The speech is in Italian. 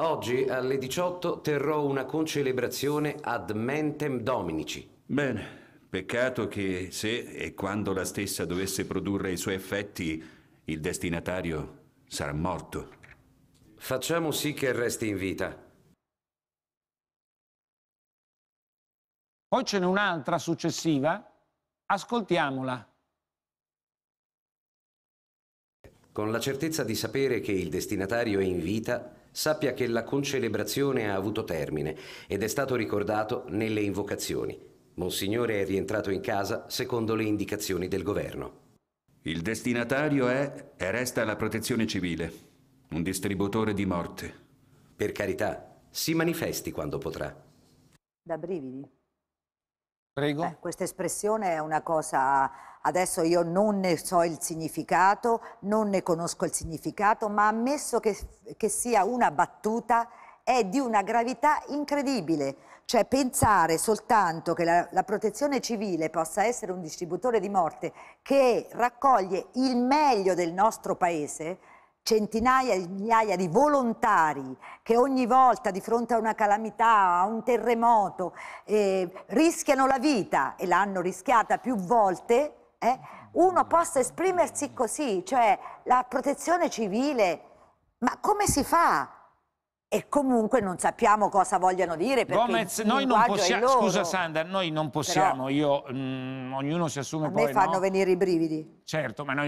Oggi alle 18 terrò una concelebrazione ad mentem dominici. Bene, peccato che se e quando la stessa dovesse produrre i suoi effetti, il destinatario sarà morto. Facciamo sì che resti in vita. Poi ce n'è un'altra successiva. Ascoltiamola. Con la certezza di sapere che il destinatario è in vita, sappia che la concelebrazione ha avuto termine ed è stato ricordato nelle invocazioni. Monsignore è rientrato in casa secondo le indicazioni del governo. Il destinatario è e resta la protezione civile, un distributore di morte. Per carità, si manifesti quando potrà. Da brividi. Prego. Eh, questa espressione è una cosa, adesso io non ne so il significato, non ne conosco il significato, ma ammesso che, che sia una battuta è di una gravità incredibile. Cioè pensare soltanto che la, la, protezione civile possa essere un distributore di morte che raccoglie il meglio del nostro paese centinaia di migliaia di volontari che ogni volta di fronte a una calamità, a un terremoto, eh, rischiano la vita e l'hanno rischiata più volte, eh, uno possa esprimersi così, cioè la protezione civile, ma come si fa? E comunque non sappiamo cosa vogliono dire perché Gomez, noi non possiamo, scusa Sandra, noi non possiamo, Però, io, mh, mm, ognuno si assume a poi, A me fanno no? venire i brividi. Certo, ma noi